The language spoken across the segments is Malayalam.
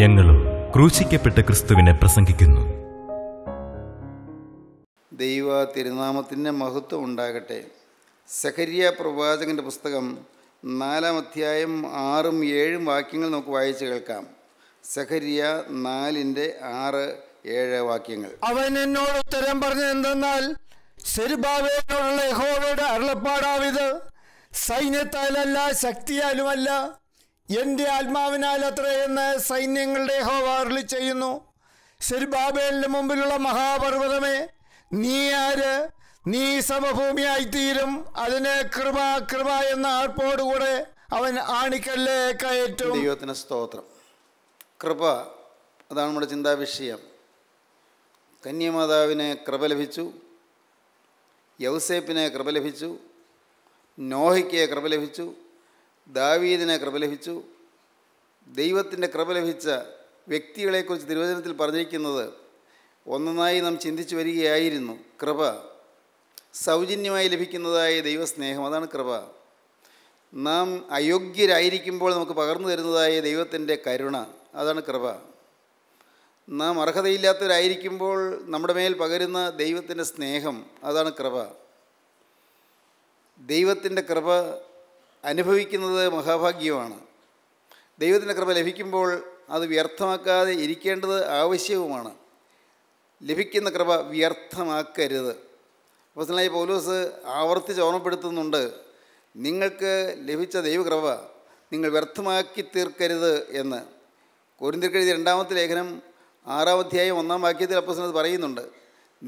ഞങ്ങളും ക്രൂശിക്കപ്പെട്ട ക്രിസ്തുവിനെ പ്രസംഗിക്കുന്നു ദൈവ തിരുനാമത്തിൻ്റെ മഹത്വം ഉണ്ടാകട്ടെ സഹരിയ പ്രവാചകൻ്റെ പുസ്തകം നാലാം അധ്യായം ആറും ഏഴും വാക്യങ്ങൾ നമുക്ക് വായിച്ചു കേൾക്കാം സഹരിയ നാലിൻ്റെ ആറ് ഏഴ് വാക്യങ്ങൾ അവൻ എന്നോട് ഉത്തരം പറഞ്ഞത് എന്തെന്നാൽ സെരുബാബേനോടുള്ള യഹോവയുടെ അരുളപ്പാടാവിത് സൈന്യത്താലല്ല ശക്തിയാലുമല്ല എന്റെ ആത്മാവിനാൽ അത്രയെന്ന് സൈന്യങ്ങളുടെ ഹോവാറിൽ ചെയ്യുന്നു ശരി ബാബേലിന്റെ മുമ്പിലുള്ള മഹാപർവ്വതമേ നീ ആര് നീ സമഭൂമിയായിത്തീരും അതിന് കൃപ കൃപ എന്ന ആർപ്പോടുകൂടെ അവൻ ആണിക്കല്ലേ കയറ്റും ദൈവത്തിന് സ്തോത്രം കൃപ അതാണ് നമ്മുടെ ചിന്താ വിഷയം കന്യമാതാവിന് കൃപ ലഭിച്ചു യൗസേപ്പിന് കൃപ ലഭിച്ചു നോഹയ്ക്ക് കൃപ ലഭിച്ചു ദാവീദിനെ കൃപ ലഭിച്ചു ദൈവത്തിൻ്റെ കൃപ ലഭിച്ച വ്യക്തികളെക്കുറിച്ച് തിരുവചനത്തിൽ പറഞ്ഞിരിക്കുന്നത് ഒന്നൊന്നായി നാം ചിന്തിച്ചു വരികയായിരുന്നു കൃപ സൗജന്യമായി ലഭിക്കുന്നതായ ദൈവസ്നേഹം അതാണ് കൃപ നാം അയോഗ്യരായിരിക്കുമ്പോൾ നമുക്ക് പകർന്നു തരുന്നതായ ദൈവത്തിൻ്റെ കരുണ അതാണ് കൃപ നാം അർഹതയില്ലാത്തവരായിരിക്കുമ്പോൾ നമ്മുടെ മേൽ പകരുന്ന ദൈവത്തിൻ്റെ സ്നേഹം അതാണ് കൃപ ദൈവത്തിൻ്റെ കൃപ അനുഭവിക്കുന്നത് മഹാഭാഗ്യമാണ് ദൈവത്തിൻ്റെ കൃപ ലഭിക്കുമ്പോൾ അത് വ്യർത്ഥമാക്കാതെ ഇരിക്കേണ്ടത് ആവശ്യവുമാണ് ലഭിക്കുന്ന കൃപ വ്യർത്ഥമാക്കരുത് അപ്പോസനായി പൗലോസ് ആവർത്തിച്ച് ഓർമ്മപ്പെടുത്തുന്നുണ്ട് നിങ്ങൾക്ക് ലഭിച്ച ദൈവകൃപ നിങ്ങൾ വ്യർത്ഥമാക്കി തീർക്കരുത് എന്ന് കോരിന്തിർക്കെഴുതിയ രണ്ടാമത്തെ ലേഖനം ആറാം അധ്യായം ഒന്നാം വാക്യത്തിൽ അപ്പോസനത് പറയുന്നുണ്ട്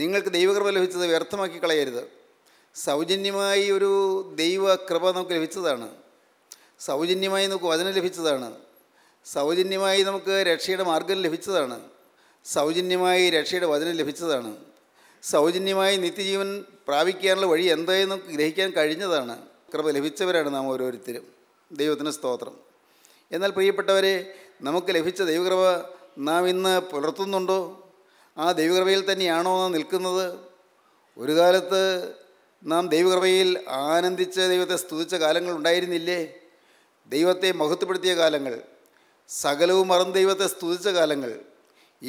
നിങ്ങൾക്ക് ദൈവകൃപ ലഭിച്ചത് വ്യർത്ഥമാക്കി കളയരുത് സൗജന്യമായി ഒരു ദൈവ കൃപ നമുക്ക് ലഭിച്ചതാണ് സൗജന്യമായി നമുക്ക് വചനം ലഭിച്ചതാണ് സൗജന്യമായി നമുക്ക് രക്ഷയുടെ മാർഗം ലഭിച്ചതാണ് സൗജന്യമായി രക്ഷയുടെ വചനം ലഭിച്ചതാണ് സൗജന്യമായി നിത്യജീവൻ പ്രാപിക്കാനുള്ള വഴി എന്തായാലും നമുക്ക് ഗ്രഹിക്കാൻ കഴിഞ്ഞതാണ് കൃപ ലഭിച്ചവരാണ് നാം ഓരോരുത്തരും ദൈവത്തിൻ്റെ സ്തോത്രം എന്നാൽ പ്രിയപ്പെട്ടവരെ നമുക്ക് ലഭിച്ച ദൈവകൃപ നാം ഇന്ന് പുലർത്തുന്നുണ്ടോ ആ ദൈവകൃപയിൽ തന്നെയാണോ നിൽക്കുന്നത് ഒരു കാലത്ത് നാം ദൈവകൃപയിൽ ആനന്ദിച്ച് ദൈവത്തെ സ്തുതിച്ച കാലങ്ങൾ ഉണ്ടായിരുന്നില്ലേ ദൈവത്തെ മഹത്വപ്പെടുത്തിയ കാലങ്ങൾ സകലവും മറന്ന് ദൈവത്തെ സ്തുതിച്ച കാലങ്ങൾ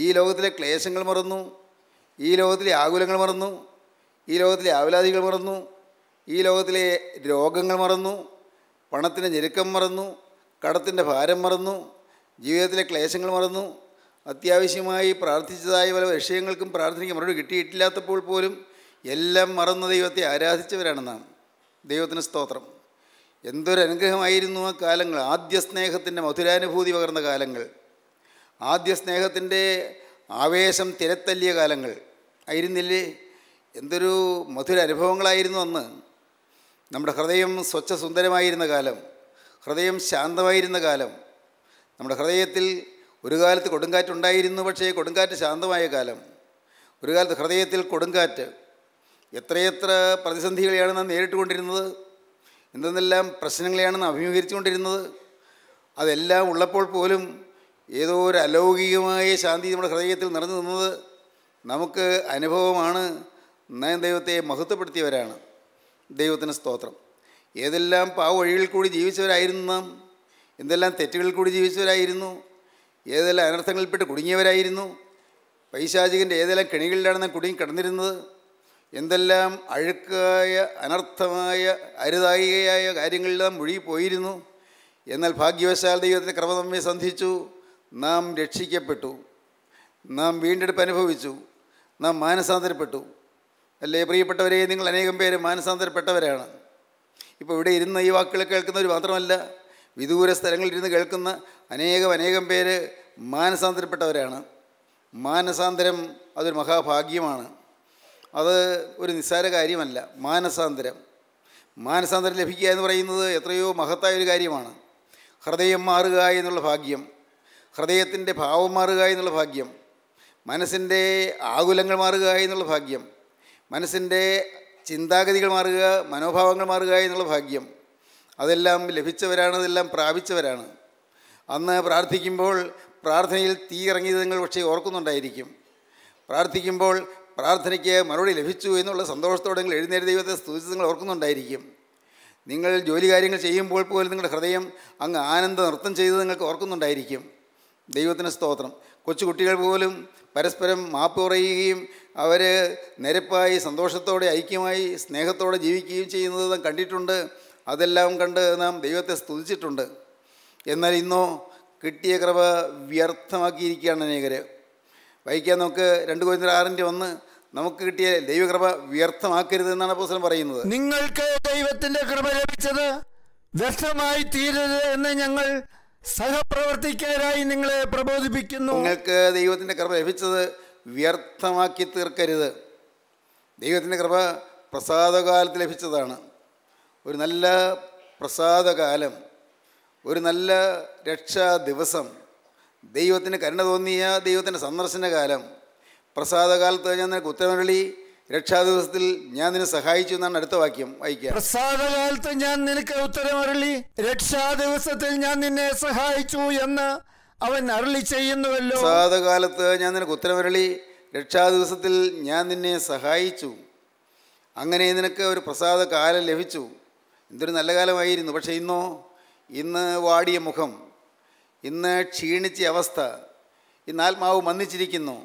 ഈ ലോകത്തിലെ ക്ലേശങ്ങൾ മറന്നു ഈ ലോകത്തിലെ ആകുലങ്ങൾ മറന്നു ഈ ലോകത്തിലെ ആവലാതികൾ മറന്നു ഈ ലോകത്തിലെ രോഗങ്ങൾ മറന്നു പണത്തിൻ്റെ ഞെരുക്കം മറന്നു കടത്തിൻ്റെ ഭാരം മറന്നു ജീവിതത്തിലെ ക്ലേശങ്ങൾ മറന്നു അത്യാവശ്യമായി പ്രാർത്ഥിച്ചതായ പല വിഷയങ്ങൾക്കും പ്രാർത്ഥനയ്ക്ക് മറുപടി കിട്ടിയിട്ടില്ലാത്തപ്പോൾ പോലും എല്ലാം മറന്ന് ദൈവത്തെ ആരാധിച്ചവരാണ് നാം ദൈവത്തിന് സ്തോത്രം എന്തൊരു അനുഗ്രഹമായിരുന്നു ആ കാലങ്ങൾ ആദ്യ സ്നേഹത്തിൻ്റെ മധുരാനുഭൂതി പകർന്ന കാലങ്ങൾ ആദ്യ സ്നേഹത്തിൻ്റെ ആവേശം തിരത്തല്ലിയ കാലങ്ങൾ ആയിരുന്നില്ലേ എന്തൊരു മധുര അനുഭവങ്ങളായിരുന്നു അന്ന് നമ്മുടെ ഹൃദയം സ്വച്ഛസുന്ദരമായിരുന്ന സുന്ദരമായിരുന്ന കാലം ഹൃദയം ശാന്തമായിരുന്ന കാലം നമ്മുടെ ഹൃദയത്തിൽ ഒരു കാലത്ത് കൊടുങ്കാറ്റുണ്ടായിരുന്നു പക്ഷേ കൊടുങ്കാറ്റ് ശാന്തമായ കാലം ഒരു കാലത്ത് ഹൃദയത്തിൽ കൊടുങ്കാറ്റ് എത്രയെത്ര പ്രതിസന്ധികളെയാണ് നാം നേരിട്ടുകൊണ്ടിരുന്നത് എന്തെന്നെല്ലാം പ്രശ്നങ്ങളെയാണ് നാം അഭിമുഖീകരിച്ചുകൊണ്ടിരുന്നത് അതെല്ലാം ഉള്ളപ്പോൾ പോലും ഏതോ ഒരു അലൗകികമായ ശാന്തി നമ്മുടെ ഹൃദയത്തിൽ നിറഞ്ഞു നിന്നത് നമുക്ക് അനുഭവമാണ് നയം ദൈവത്തെ മഹത്വപ്പെടുത്തിയവരാണ് ദൈവത്തിൻ്റെ സ്തോത്രം ഏതെല്ലാം പാവ വഴികളിൽ കൂടി ജീവിച്ചവരായിരുന്നു നാം എന്തെല്ലാം തെറ്റുകളിൽ കൂടി ജീവിച്ചവരായിരുന്നു ഏതെല്ലാം അനർത്ഥങ്ങളിൽപ്പെട്ട് കുടുങ്ങിയവരായിരുന്നു പൈശാചികൻ്റെ ഏതെല്ലാം കെണികളിലാണ് നാം കുടുങ്ങി കിടന്നിരുന്നത് എന്തെല്ലാം അഴുക്കായ അനർത്ഥമായ അരുതായികയായ കാര്യങ്ങളെല്ലാം മുഴുകിപ്പോയിരുന്നു എന്നാൽ ഭാഗ്യവശാൽ ദൈവത്തിൻ്റെ ക്രമ സന്ധിച്ചു നാം രക്ഷിക്കപ്പെട്ടു നാം വീണ്ടെടുപ്പ് അനുഭവിച്ചു നാം മാനസാന്തരപ്പെട്ടു അല്ലേ പ്രിയപ്പെട്ടവരെ നിങ്ങൾ അനേകം പേര് മാനസാന്തരപ്പെട്ടവരാണ് ഇപ്പോൾ ഇവിടെ ഇരുന്ന് ഈ വാക്കുകൾ കേൾക്കുന്നവർ മാത്രമല്ല വിദൂര സ്ഥലങ്ങളിൽ ഇരുന്ന് കേൾക്കുന്ന അനേകം അനേകം പേര് മാനസാന്തരപ്പെട്ടവരാണ് മാനസാന്തരം അതൊരു മഹാഭാഗ്യമാണ് അത് ഒരു നിസ്സാര കാര്യമല്ല മാനസാന്തരം മാനസാന്തരം ലഭിക്കുക എന്ന് പറയുന്നത് എത്രയോ മഹത്തായ ഒരു കാര്യമാണ് ഹൃദയം മാറുക എന്നുള്ള ഭാഗ്യം ഹൃദയത്തിൻ്റെ ഭാവം മാറുക എന്നുള്ള ഭാഗ്യം മനസ്സിൻ്റെ ആകുലങ്ങൾ മാറുക എന്നുള്ള ഭാഗ്യം മനസ്സിൻ്റെ ചിന്താഗതികൾ മാറുക മനോഭാവങ്ങൾ മാറുക എന്നുള്ള ഭാഗ്യം അതെല്ലാം ലഭിച്ചവരാണ് അതെല്ലാം പ്രാപിച്ചവരാണ് അന്ന് പ്രാർത്ഥിക്കുമ്പോൾ പ്രാർത്ഥനയിൽ തീ ഇറങ്ങിയത് നിങ്ങൾ പക്ഷേ ഓർക്കുന്നുണ്ടായിരിക്കും പ്രാർത്ഥിക്കുമ്പോൾ പ്രാർത്ഥനയ്ക്ക് മറുപടി ലഭിച്ചു എന്നുള്ള സന്തോഷത്തോടെ നിങ്ങൾ എഴുന്നേറ്റ് ദൈവത്തെ സ്തുതിച്ച് നിങ്ങൾ ഓർക്കുന്നുണ്ടായിരിക്കും നിങ്ങൾ ജോലി കാര്യങ്ങൾ ചെയ്യുമ്പോൾ പോലും നിങ്ങളുടെ ഹൃദയം അങ്ങ് ആനന്ദ നൃത്തം ചെയ്ത് നിങ്ങൾക്ക് ഓർക്കുന്നുണ്ടായിരിക്കും ദൈവത്തിന് സ്തോത്രം കൊച്ചുകുട്ടികൾ പോലും പരസ്പരം മാപ്പ് പറയുകയും അവർ നിരപ്പായി സന്തോഷത്തോടെ ഐക്യമായി സ്നേഹത്തോടെ ജീവിക്കുകയും ചെയ്യുന്നത് നാം കണ്ടിട്ടുണ്ട് അതെല്ലാം കണ്ട് നാം ദൈവത്തെ സ്തുതിച്ചിട്ടുണ്ട് എന്നാൽ ഇന്നോ കിട്ടിയ കൃപ വ്യർത്ഥമാക്കിയിരിക്കുകയാണ് അനേകർ വായിക്കാൻ നമുക്ക് രണ്ട് കോയിന്ദ്ര ആറിൻ്റെ ഒന്ന് നമുക്ക് കിട്ടിയ ദൈവകൃപ വ്യർത്ഥമാക്കരുത് എന്നാണ് പുസ്തകം പറയുന്നത് നിങ്ങൾക്ക് ദൈവത്തിന്റെ കൃപ ലഭിച്ചത് വ്യർത്ഥമായി തീരരുത് എന്ന് ഞങ്ങൾ സഹപ്രവർത്തിക്കാരായി നിങ്ങളെ പ്രബോധിപ്പിക്കുന്നു നിങ്ങൾക്ക് ദൈവത്തിന്റെ കൃപ ലഭിച്ചത് വ്യർത്ഥമാക്കി തീർക്കരുത് ദൈവത്തിന്റെ കൃപ പ്രസാദകാലത്ത് ലഭിച്ചതാണ് ഒരു നല്ല പ്രസാദകാലം ഒരു നല്ല രക്ഷാ ദിവസം ദൈവത്തിന് കരുണ തോന്നിയ ദൈവത്തിൻ്റെ സന്ദർശനകാലം പ്രസാദകാലത്ത് ഞാൻ നിനക്ക് ഉത്തരവരളി രക്ഷാ ദിവസത്തിൽ ഞാൻ നിന്നെ സഹായിച്ചു എന്നാണ് അടുത്ത വാക്യം വായിക്കുക പ്രസാദകാലത്ത് ഞാൻ നിനക്ക് ഉത്തരമരളി രക്ഷാ ദിവസത്തിൽ ഞാൻ നിന്നെ സഹായിച്ചു എന്ന് അവൻ അരളി ചെയ്യുന്നുവല്ലോ പ്രസാദകാലത്ത് ഞാൻ നിനക്ക് ഉത്തരമരളി രക്ഷാ ദിവസത്തിൽ ഞാൻ നിന്നെ സഹായിച്ചു അങ്ങനെ നിനക്ക് ഒരു പ്രസാദ കാലം ലഭിച്ചു എന്തൊരു നല്ല കാലമായിരുന്നു പക്ഷേ ഇന്നോ ഇന്ന് വാടിയ മുഖം ഇന്ന് ക്ഷീണിച്ച അവസ്ഥ ഇന്ന് ആത്മാവ് മന്ദിച്ചിരിക്കുന്നു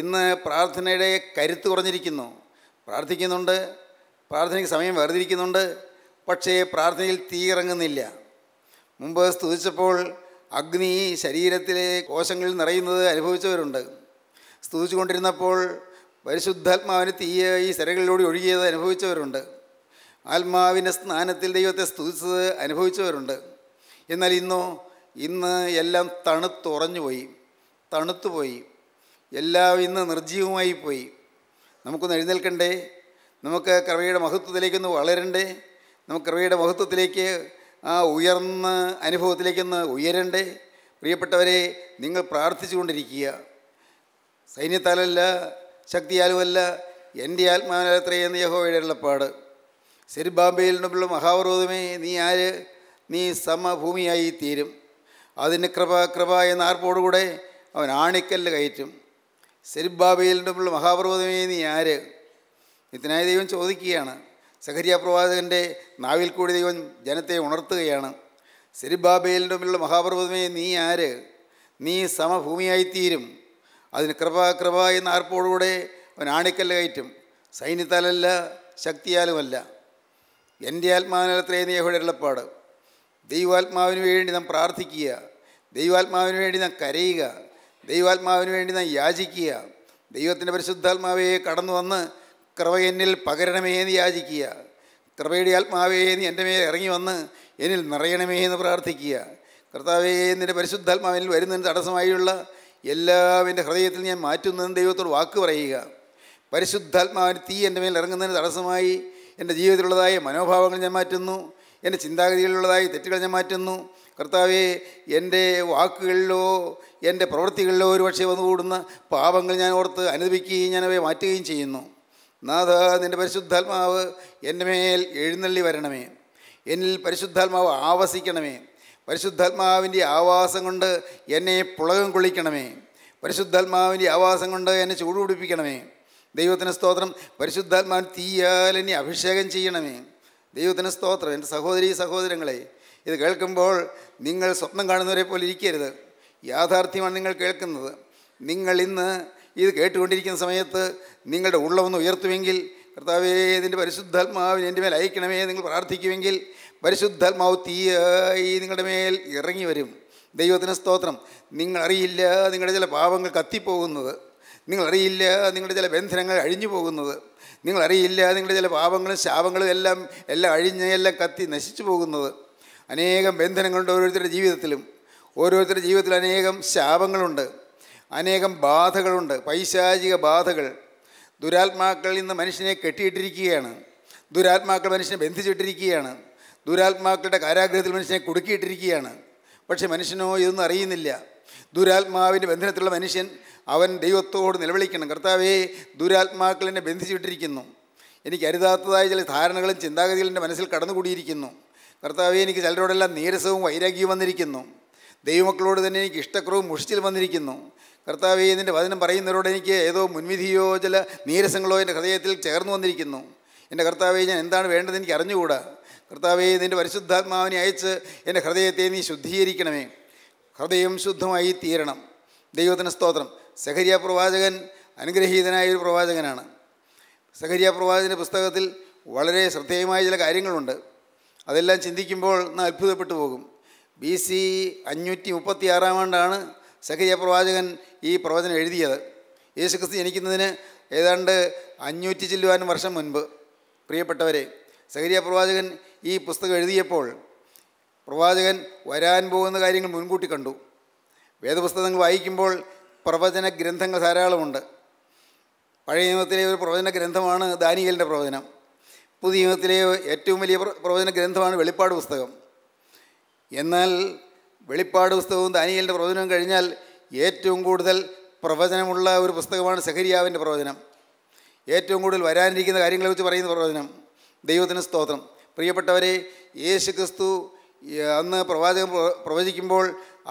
ഇന്ന് പ്രാർത്ഥനയുടെ കരുത്ത് കുറഞ്ഞിരിക്കുന്നു പ്രാർത്ഥിക്കുന്നുണ്ട് പ്രാർത്ഥനയ്ക്ക് സമയം വേർതിരിക്കുന്നുണ്ട് പക്ഷേ പ്രാർത്ഥനയിൽ തീ ഇറങ്ങുന്നില്ല മുമ്പ് സ്തുതിച്ചപ്പോൾ അഗ്നി ശരീരത്തിലെ കോശങ്ങളിൽ നിറയുന്നത് അനുഭവിച്ചവരുണ്ട് സ്തുതിച്ചുകൊണ്ടിരുന്നപ്പോൾ പരിശുദ്ധാത്മാവിന് ഈ സിരകളിലൂടെ ഒഴുകിയത് അനുഭവിച്ചവരുണ്ട് ആത്മാവിൻ്റെ സ്നാനത്തിൽ ദൈവത്തെ സ്തുതിച്ചത് അനുഭവിച്ചവരുണ്ട് എന്നാൽ ഇന്നോ ഇന്ന് എല്ലാം തണുത്തുറഞ്ഞുപോയി തണുത്തുപോയി എല്ലാം ഇന്ന് നിർജ്ജീവമായി പോയി നമുക്കൊന്ന് എഴുന്നേൽക്കണ്ടേ നമുക്ക് കൃപയുടെ മഹത്വത്തിലേക്കൊന്ന് വളരണ്ടേ നമുക്ക് കൃപയുടെ മഹത്വത്തിലേക്ക് ആ ഉയർന്ന അനുഭവത്തിലേക്കൊന്ന് ഉയരണ്ടേ പ്രിയപ്പെട്ടവരെ നിങ്ങൾ പ്രാർത്ഥിച്ചുകൊണ്ടിരിക്കുക സൈന്യത്താലല്ല ശക്തിയാലുമല്ല എൻ്റെ ആത്മാനത്രേ എന്ന് യഹോയുടെ ഉള്ളപ്പാട് സെരുബാബയിൽ നിന്നുള്ള മഹാവരോധമേ നീ ആര് നീ സമഭൂമിയായി തീരും അതിന് കൃപ കൃപ എന്ന ആർപ്പോടുകൂടെ അവൻ ആണിക്കല്ല് കയറ്റും സെരിബാബയിലിൻ്റെ മുകളിൽ മഹാപർവ്വതമേ നീ ആര് നിത്യനായ ദൈവം ചോദിക്കുകയാണ് സഹരിയ പ്രവാചകൻ്റെ നാവിൽ കൂടി ദൈവം ജനത്തെ ഉണർത്തുകയാണ് സെരിബാബയിലിൻ്റെ മുമ്പിലുള്ള മഹാപർവ്വതമേ നീ ആര് നീ സമഭൂമിയായിത്തീരും അതിന് കൃപ കൃപ എന്ന ആർപ്പോടുകൂടെ അവൻ ആണിക്കല്ല് കയറ്റും സൈന്യത്താലല്ല ശക്തിയാലുമല്ല എൻ്റെ ആത്മാവിനത്രേ നീയഹോടെ ഉള്ളപ്പാട് ദൈവാത്മാവിന് വേണ്ടി നാം പ്രാർത്ഥിക്കുക ദൈവാത്മാവിന് വേണ്ടി നാം കരയുക ദൈവാത്മാവിന് വേണ്ടി നാം യാചിക്കുക ദൈവത്തിൻ്റെ പരിശുദ്ധാത്മാവയെ കടന്നു വന്ന് കൃപ എന്നിൽ പകരണമേ എന്ന് യാചിക്കുക കൃപയുടെ ആത്മാവേ നീ എൻ്റെ മേൽ ഇറങ്ങി വന്ന് എന്നിൽ നിറയണമേ എന്ന് പ്രാർത്ഥിക്കുക കർത്താവേ നിൻ്റെ പരിശുദ്ധാത്മാവിൽ വരുന്നതിന് തടസ്സമായുള്ള എല്ലാവിൻ്റെ ഹൃദയത്തിൽ ഞാൻ മാറ്റുന്നതിന് ദൈവത്തോട് വാക്ക് പറയുക പരിശുദ്ധാത്മാവിന് തീ എൻ്റെ മേൽ ഇറങ്ങുന്നതിന് തടസ്സമായി എൻ്റെ ജീവിതത്തിലുള്ളതായ മനോഭാവങ്ങൾ ഞാൻ മാറ്റുന്നു എൻ്റെ ചിന്താഗതികളിലുള്ളതായ തെറ്റുകൾ ഞാൻ മാറ്റുന്നു കർത്താവെ എൻ്റെ വാക്കുകളിലോ എൻ്റെ പ്രവൃത്തികളിലോ ഒരു പക്ഷേ വന്നുകൂടുന്ന പാപങ്ങൾ ഞാൻ ഓർത്ത് അനുദപിക്കുകയും ഞാൻ അവയെ മാറ്റുകയും ചെയ്യുന്നു നാഥ നിൻ്റെ പരിശുദ്ധാത്മാവ് എൻ്റെ മേൽ എഴുന്നള്ളി വരണമേ എന്നിൽ പരിശുദ്ധാത്മാവ് ആവസിക്കണമേ പരിശുദ്ധാത്മാവിൻ്റെ ആവാസം കൊണ്ട് എന്നെ പുളകം കൊള്ളിക്കണമേ പരിശുദ്ധാത്മാവിൻ്റെ ആവാസം കൊണ്ട് എന്നെ ചൂടുപിടിപ്പിക്കണമേ ദൈവത്തിന് സ്തോത്രം പരിശുദ്ധാത്മാവ് തീയാൽ എന്നെ അഭിഷേകം ചെയ്യണമേ ദൈവത്തിന് സ്തോത്രം എൻ്റെ സഹോദരി സഹോദരങ്ങളെ ഇത് കേൾക്കുമ്പോൾ നിങ്ങൾ സ്വപ്നം കാണുന്നവരെ പോലെ ഇരിക്കരുത് യാഥാർത്ഥ്യമാണ് നിങ്ങൾ കേൾക്കുന്നത് നിങ്ങൾ ഇന്ന് ഇത് കേട്ടുകൊണ്ടിരിക്കുന്ന സമയത്ത് നിങ്ങളുടെ ഉള്ളമൊന്ന് ഉയർത്തുമെങ്കിൽ കർത്താവേ ഇതിൻ്റെ പരിശുദ്ധാത്മാവിന് എൻ്റെ മേൽ അയക്കണമേ നിങ്ങൾ പ്രാർത്ഥിക്കുമെങ്കിൽ പരിശുദ്ധാത്മാവ് തീയായി നിങ്ങളുടെ മേൽ ഇറങ്ങി വരും ദൈവത്തിന് സ്തോത്രം നിങ്ങളറിയില്ല നിങ്ങളുടെ ചില പാപങ്ങൾ കത്തിപ്പോകുന്നത് നിങ്ങളറിയില്ല നിങ്ങളുടെ ചില ബന്ധനങ്ങൾ അഴിഞ്ഞു പോകുന്നത് നിങ്ങളറിയില്ല നിങ്ങളുടെ ചില പാപങ്ങളും ശാപങ്ങളും എല്ലാം എല്ലാം അഴിഞ്ഞ് എല്ലാം കത്തി നശിച്ചു പോകുന്നത് അനേകം ബന്ധനങ്ങളുണ്ട് ഓരോരുത്തരുടെ ജീവിതത്തിലും ഓരോരുത്തരുടെ ജീവിതത്തിൽ അനേകം ശാപങ്ങളുണ്ട് അനേകം ബാധകളുണ്ട് പൈശാചിക ബാധകൾ ദുരാത്മാക്കൾ ഇന്ന് മനുഷ്യനെ കെട്ടിയിട്ടിരിക്കുകയാണ് ദുരാത്മാക്കൾ മനുഷ്യനെ ബന്ധിച്ചിട്ടിരിക്കുകയാണ് ദുരാത്മാക്കളുടെ കാരാഗ്രഹത്തിൽ മനുഷ്യനെ കുടുക്കിയിട്ടിരിക്കുകയാണ് പക്ഷേ മനുഷ്യനോ ഇതൊന്നും അറിയുന്നില്ല ദുരാത്മാവിൻ്റെ ബന്ധനത്തിലുള്ള മനുഷ്യൻ അവൻ ദൈവത്തോട് നിലവിളിക്കണം കർത്താവേ ദുരാത്മാക്കൾ എന്നെ ബന്ധിച്ചിട്ടിരിക്കുന്നു എനിക്ക് അരുതാത്തതായ ചില ധാരണകളും ചിന്താഗതികളും എൻ്റെ മനസ്സിൽ കടന്നുകൂടിയിരിക്കുന്നു കർത്താവ് എനിക്ക് ചിലരോടെല്ലാം നീരസവും വൈരാഗ്യവും വന്നിരിക്കുന്നു ദൈവമക്കളോട് തന്നെ എനിക്ക് ഇഷ്ടക്കുറവും മുഷിച്ചിൽ വന്നിരിക്കുന്നു കർത്താവ് ഇതിൻ്റെ വചനം പറയുന്നവരോട് എനിക്ക് ഏതോ മുൻവിധിയോ ചില നീരസങ്ങളോ എൻ്റെ ഹൃദയത്തിൽ ചേർന്ന് വന്നിരിക്കുന്നു എൻ്റെ കർത്താവെ ഞാൻ എന്താണ് വേണ്ടത് എനിക്ക് അറിഞ്ഞുകൂടാ കർത്താവെ നിൻ്റെ പരിശുദ്ധാത്മാവിനെ അയച്ച് എൻ്റെ ഹൃദയത്തെ നീ ശുദ്ധീകരിക്കണമേ ഹൃദയം ശുദ്ധമായി തീരണം ദൈവത്തിന് സ്തോത്രം സഹരിയ പ്രവാചകൻ അനുഗ്രഹീതനായ ഒരു പ്രവാചകനാണ് സഹരിയ പ്രവാചകൻ്റെ പുസ്തകത്തിൽ വളരെ ശ്രദ്ധേയമായ ചില കാര്യങ്ങളുണ്ട് അതെല്ലാം ചിന്തിക്കുമ്പോൾ അത്ഭുതപ്പെട്ടു പോകും ബി സി അഞ്ഞൂറ്റി മുപ്പത്തി ആറാം ആണ്ടാണ് സഖിയ പ്രവാചകൻ ഈ പ്രവചനം എഴുതിയത് യേശുക്രിസ്തു ജനിക്കുന്നതിന് ഏതാണ്ട് അഞ്ഞൂറ്റി ചില്ലുവാനും വർഷം മുൻപ് പ്രിയപ്പെട്ടവരെ സഹരിയ പ്രവാചകൻ ഈ പുസ്തകം എഴുതിയപ്പോൾ പ്രവാചകൻ വരാൻ പോകുന്ന കാര്യങ്ങൾ മുൻകൂട്ടി കണ്ടു വേദപുസ്തകങ്ങൾ വായിക്കുമ്പോൾ പ്രവചന ഗ്രന്ഥങ്ങൾ ധാരാളമുണ്ട് പഴയ നിയമത്തിലെ ഒരു പ്രവചന ഗ്രന്ഥമാണ് ദാനിയലിൻ്റെ പ്രവചനം പുതിയ നിയമത്തിലെ ഏറ്റവും വലിയ പ്രവചന ഗ്രന്ഥമാണ് വെളിപ്പാട് പുസ്തകം എന്നാൽ വെളിപ്പാട് പുസ്തകവും ദാനിയലിൻ്റെ പ്രവചനവും കഴിഞ്ഞാൽ ഏറ്റവും കൂടുതൽ പ്രവചനമുള്ള ഒരു പുസ്തകമാണ് സഹരിയാവിൻ്റെ പ്രവചനം ഏറ്റവും കൂടുതൽ വരാനിരിക്കുന്ന കാര്യങ്ങളെ വെച്ച് പറയുന്ന പ്രവചനം ദൈവത്തിന് സ്തോത്രം പ്രിയപ്പെട്ടവരെ യേശു ക്രിസ്തു അന്ന് പ്രവാചകം പ്രവചിക്കുമ്പോൾ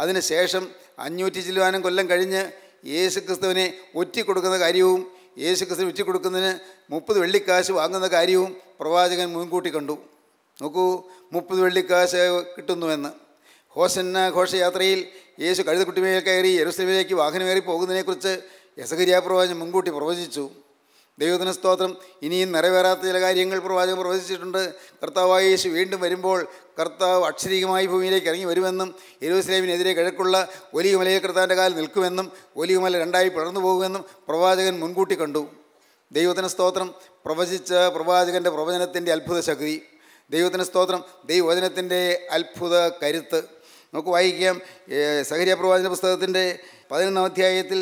അതിന് ശേഷം അഞ്ഞൂറ്റി ചില്ലുവാനും കൊല്ലം കഴിഞ്ഞ് യേശു ക്രിസ്തുവിനെ ഒറ്റിക്കൊടുക്കുന്ന കാര്യവും യേശു ക്രിസ്തു വിറ്റ് കൊടുക്കുന്നതിന് മുപ്പത് വെള്ളിക്കാശ് വാങ്ങുന്ന കാര്യവും പ്രവാചകൻ മുൻകൂട്ടി കണ്ടു നോക്കൂ മുപ്പത് വെള്ളിക്കാശ് കിട്ടുന്നുവെന്ന് ഹോസന്ന ഘോഷയാത്രയിൽ യേശു കഴുതക്കുട്ടിമേൽ കയറി എരുസലമിലേക്ക് വാഹനമേറി പോകുന്നതിനെക്കുറിച്ച് യസഗരിയാ പ്രവാചകൻ മുൻകൂട്ടി പ്രവചിച്ചു ദൈവത്തിന് സ്തോത്രം ഇനിയും നിറവേറാത്ത ചില കാര്യങ്ങൾ പ്രവാചകൻ പ്രവചിച്ചിട്ടുണ്ട് കർത്താവായ യേശു വീണ്ടും വരുമ്പോൾ കർത്താവ് അക്ഷരീകമായി ഭൂമിയിലേക്ക് ഇറങ്ങി വരുമെന്നും യെരൂസലേമിനെതിരെ കിഴക്കുള്ള ഒലിയുമലയെ കർത്താവിൻ്റെ കാലിൽ നിൽക്കുമെന്നും ഒലിയുമല രണ്ടായി പിളർന്നു പോകുമെന്നും പ്രവാചകൻ മുൻകൂട്ടി കണ്ടു ദൈവത്തിന് സ്തോത്രം പ്രവചിച്ച പ്രവാചകൻ്റെ പ്രവചനത്തിൻ്റെ അത്ഭുത ശക്തി ദൈവത്തിന് സ്തോത്രം ദൈവവചനത്തിൻ്റെ അത്ഭുത കരുത്ത് നമുക്ക് വായിക്കാം സഹരിയ പ്രവാചന പുസ്തകത്തിൻ്റെ പതിനൊന്നാം അധ്യായത്തിൽ